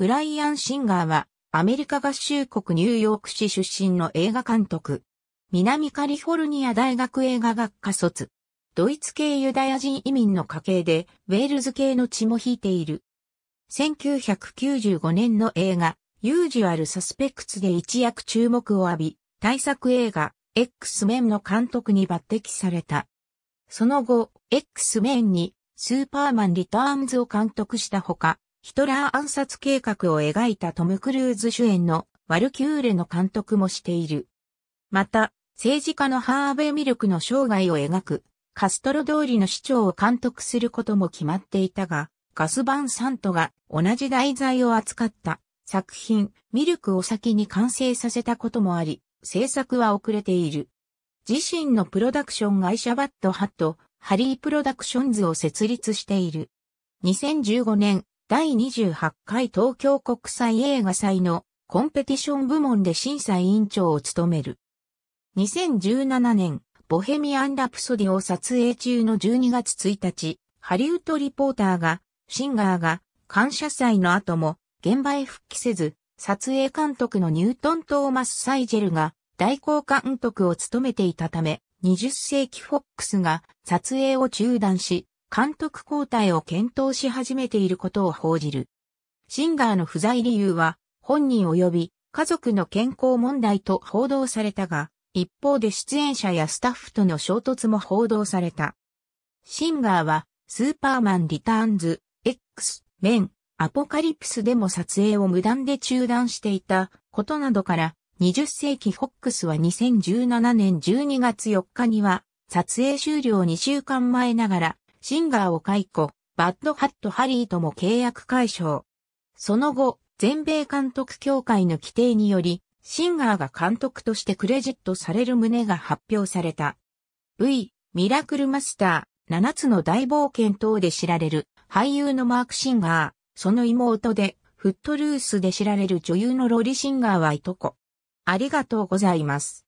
ブライアン・シンガーは、アメリカ合衆国ニューヨーク市出身の映画監督。南カリフォルニア大学映画学科卒。ドイツ系ユダヤ人移民の家系で、ウェールズ系の血も引いている。1995年の映画、ユージュアル・サスペクツで一躍注目を浴び、大作映画、X メンの監督に抜擢された。その後、X メンに、スーパーマン・リターンズを監督したほか、ヒトラー暗殺計画を描いたトム・クルーズ主演のワルキューレの監督もしている。また、政治家のハーベミルクの生涯を描く、カストロ通りの市長を監督することも決まっていたが、ガス・バン・サントが同じ題材を扱った作品、ミルクを先に完成させたこともあり、制作は遅れている。自身のプロダクション会社バッドハット、ハリープロダクションズを設立している。2015年、第28回東京国際映画祭のコンペティション部門で審査委員長を務める。2017年、ボヘミアン・ラプソディを撮影中の12月1日、ハリウッドリポーターが、シンガーが、感謝祭の後も、現場へ復帰せず、撮影監督のニュートン・トーマス・サイジェルが、代行監督を務めていたため、20世紀フォックスが撮影を中断し、監督交代を検討し始めていることを報じる。シンガーの不在理由は、本人及び家族の健康問題と報道されたが、一方で出演者やスタッフとの衝突も報道された。シンガーは、スーパーマンリターンズ、X、メン、アポカリプスでも撮影を無断で中断していたことなどから、20世紀フォックスは2017年12月4日には、撮影終了2週間前ながら、シンガーを解雇、バッドハットハリーとも契約解消。その後、全米監督協会の規定により、シンガーが監督としてクレジットされる旨が発表された。V、ミラクルマスター、7つの大冒険等で知られる俳優のマーク・シンガー、その妹で、フットルースで知られる女優のロリ・シンガーはいとこ。ありがとうございます。